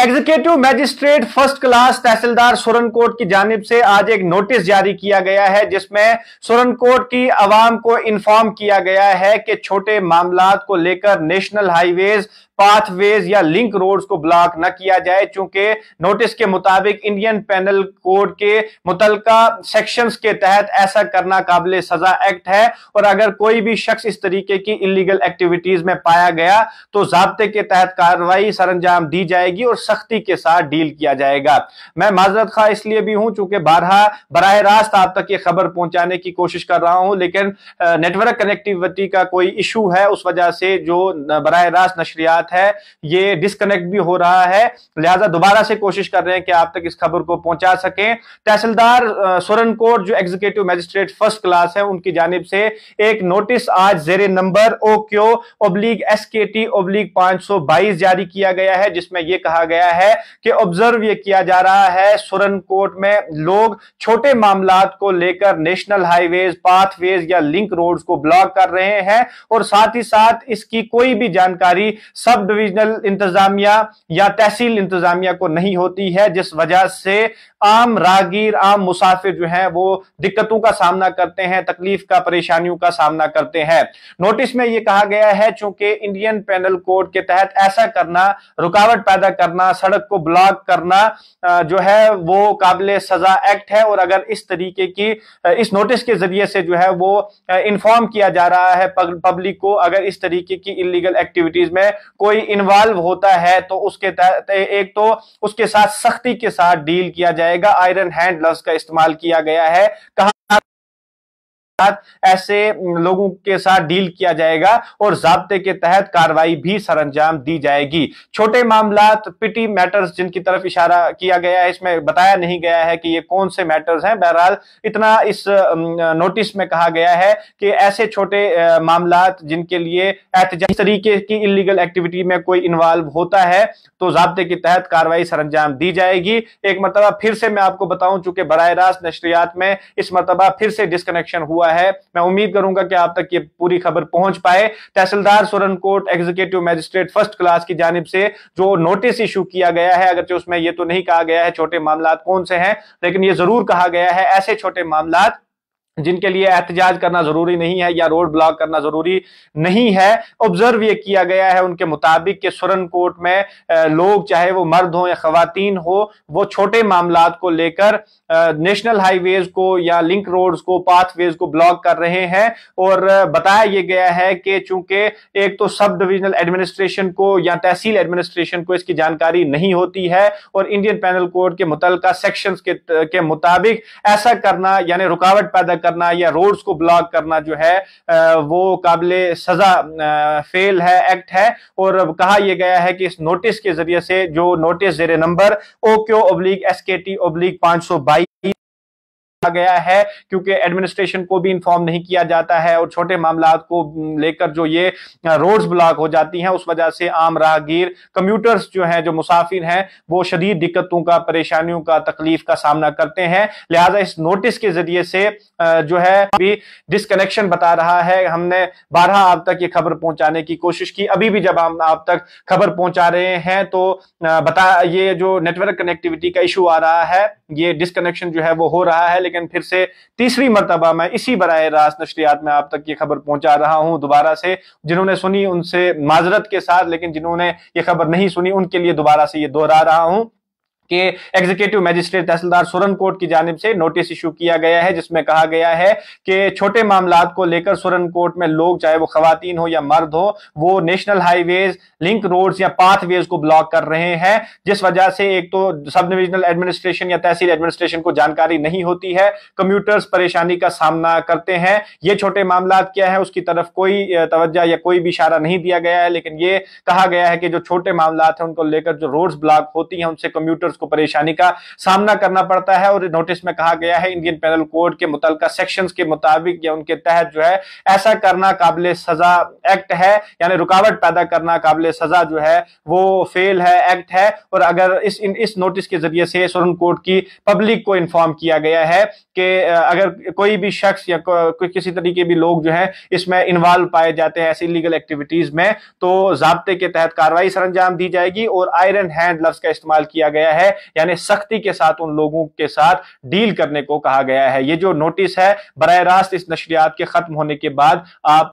executive magistrate first class tehsildar court की जानब से आज एक नोटिस जारी किया गया है जिसमें कोर्ट की आवाम को इन्फॉर्म किया गया है कि छोटे मामला को लेकर नेशनल हाईवेज पाथवेज या लिंक रोड्स को ब्लॉक न किया जाए चूंकि नोटिस के मुताबिक इंडियन पैनल कोड के मुतल सेक्शंस के तहत ऐसा करना काबिल सजा एक्ट है और अगर कोई भी शख्स इस तरीके की इलीगल एक्टिविटीज में पाया गया तो जबते के तहत कार्रवाई सरंजाम दी जाएगी और सख्ती के साथ डील किया जाएगा मैं माजरत खा इसलिए भी हूं चूंकि बारह बरह रास्त आप तक ये खबर पहुंचाने की कोशिश कर रहा हूं लेकिन नेटवर्क कनेक्टिविटी का कोई इशू है उस वजह से जो बरह रास्त नशरियात साथ है ये डिस्कनेक्ट भी हो रहा है लिहाजा दोबारा से कोशिश कर रहे हैं कि आप तक इस खबर को पहुंचा सके तहसीलदार सोरन सोरनकोट जो एग्जीक्यूटिव मजिस्ट्रेट फर्स्ट क्लास है उनकी जानब से एक नोटिस आज जेरे नंबर ओ क्यो ओब्लीग एस के टी ओब्लीग पांच सौ बाईस जारी किया गया है जिसमें यह कहा गया है कि ऑब्जर्व यह किया जा रहा है कोर्ट में लोग छोटे मामला को लेकर नेशनल हाईवेज पाथवेज या लिंक रोड्स को ब्लॉक कर रहे हैं और साथ ही साथ इसकी कोई भी जानकारी सब सब डिविजनल इंतजामिया या तहसील इंतजामिया को नहीं होती है जिस वजह से आम रागीर आम मुसाफिर जो है वो दिक्कतों का सामना करते हैं तकलीफ का परेशानियों का सामना करते हैं नोटिस में ये कहा गया है चूंकि इंडियन पेनल कोड के तहत ऐसा करना रुकावट पैदा करना सड़क को ब्लॉक करना जो है वो काबिल सजा एक्ट है और अगर इस तरीके की इस नोटिस के जरिए से जो है वो इंफॉर्म किया जा रहा है पब्लिक को अगर इस तरीके की इलीगल एक्टिविटीज में कोई कोई इन्वॉल्व होता है तो उसके तहत एक तो उसके साथ सख्ती के साथ डील किया जाएगा आयरन हैंड लव्स का इस्तेमाल किया गया है कहा साथ ऐसे लोगों के साथ डील किया जाएगा और जबते के तहत कार्रवाई भी सरंजाम दी जाएगी छोटे मामला पिटी मैटर्स जिनकी तरफ इशारा किया गया है इसमें बताया नहीं गया है कि ये कौन से मैटर्स हैं बहरहाल इतना इस नोटिस में कहा गया है कि ऐसे छोटे मामला जिनके लिए एहतजाज तरीके की इलीगल एक्टिविटी में कोई इन्वॉल्व होता है तो जबते के तहत कार्रवाई सरंजाम दी जाएगी एक मरतबा फिर से मैं आपको बताऊं चूंकि बर रास्त नशरियात में इस मरतबा फिर से डिसकनेक्शन हुआ हुआ है मैं उम्मीद करूंगा कि आप तक ये पूरी खबर पहुंच पाए tehsildar Surankote executive magistrate first class की जानब से जो नोटिस इशू किया गया है अगर उसमें यह तो नहीं कहा गया है छोटे मामला कौन से हैं लेकिन ये जरूर कहा गया है ऐसे छोटे मामला जिनके लिए एहतजाज करना जरूरी नहीं है या रोड ब्लॉक करना जरूरी नहीं है ऑब्जर्व ये किया गया है उनके मुताबिक कि सुरन कोर्ट में लोग चाहे वो मर्द हो या खातन हो वो छोटे मामला को लेकर नेशनल हाईवेज को या लिंक रोड्स को पाथवेज को ब्लॉक कर रहे हैं और बताया ये गया है कि चूंकि एक तो सब डिविजनल एडमिनिस्ट्रेशन को या तहसील एडमिनिस्ट्रेशन को इसकी जानकारी नहीं होती है और इंडियन पैनल कोड के मुतल सेक्शन के, के मुताबिक ऐसा करना यानी रुकावट पैदा करना या रोड्स को ब्लॉक करना जो है वो काबिल सजा फेल है एक्ट है और कहा यह गया है कि इस नोटिस के जरिए से जो नोटिस जेरे number O Q oblique S K T oblique पांच सौ बाईस गया है क्योंकि एडमिनिस्ट्रेशन को भी इंफॉर्म नहीं किया जाता है और छोटे मामला को लेकर जो ये रोड्स ब्लॉक हो जाती हैं उस वजह से आम राहगीर कम्यूटर्स जो हैं जो मुसाफिर हैं वो शदीद दिक्कतों का परेशानियों का तकलीफ का सामना करते हैं लिहाजा इस नोटिस के जरिए से जो है अभी डिसकनेक्शन बता रहा है हमने बारह आप तक ये खबर पहुंचाने की कोशिश की अभी भी जब हम आप तक खबर पहुंचा रहे हैं तो बता ये जो नेटवर्क कनेक्टिविटी का इशू आ रहा है ये डिसकनेक्शन जो है वो हो रहा है लेकिन फिर से तीसरी मरतबा मैं इसी बर रास्त नशरियात में आप तक ये खबर पहुंचा रहा हूं दोबारा से जिन्होंने सुनी उनसे माजरत के साथ लेकिन जिन्होंने ये खबर नहीं सुनी उनके लिए दोबारा से ये दोहरा रहा हूं के एग्जीक्यूटिव मजिस्ट्रेट तहसीलदार सुरनकोट की जानब से नोटिस इशू किया गया है जिसमें कहा गया है कि छोटे मामला को लेकर सुरन कोर्ट में लोग चाहे वो खातन हो या मर्द हो वो नेशनल हाईवेज लिंक रोड या पाथवेज को ब्लॉक कर रहे हैं जिस वजह से एक तो सब डिविजनल एडमिनिस्ट्रेशन या तहसील एडमिनिस्ट्रेशन को जानकारी नहीं होती है कंप्यूटर्स परेशानी का सामना करते हैं ये छोटे मामला क्या है उसकी तरफ कोई तवज्जा या कोई भी इशारा नहीं दिया गया है लेकिन ये कहा गया है कि जो छोटे मामला हैं उनको लेकर जो रोड्स ब्लॉक होती हैं उनसे कंप्यूटर्स उसको परेशानी का सामना करना पड़ता है और नोटिस में कहा गया है इंडियन पैनल कोड के मुतल सेक्शन के मुताबिक या उनके तहत जो है ऐसा करना काबिल सजा एक्ट है यानी रुकावट पैदा करना काबिल सजा जो है वो फेल है एक्ट है और अगर इस इन, इस नोटिस के जरिए से सुरन कोर्ट की पब्लिक को इन्फॉर्म किया गया है कि अगर कोई भी शख्स या को, किसी तरीके भी लोग जो है इसमें इन्वॉल्व पाए जाते हैं ऐसी लीगल एक्टिविटीज में तो जबते के तहत कार्रवाई सर अंजाम दी जाएगी और आयरन हैंड लफ्स का इस्तेमाल किया गया है है यानी सख्ती के साथ उन लोगों के साथ डील करने को कहा गया है ये जो नोटिस है बर रास्त इस नशरियात के खत्म होने के बाद आप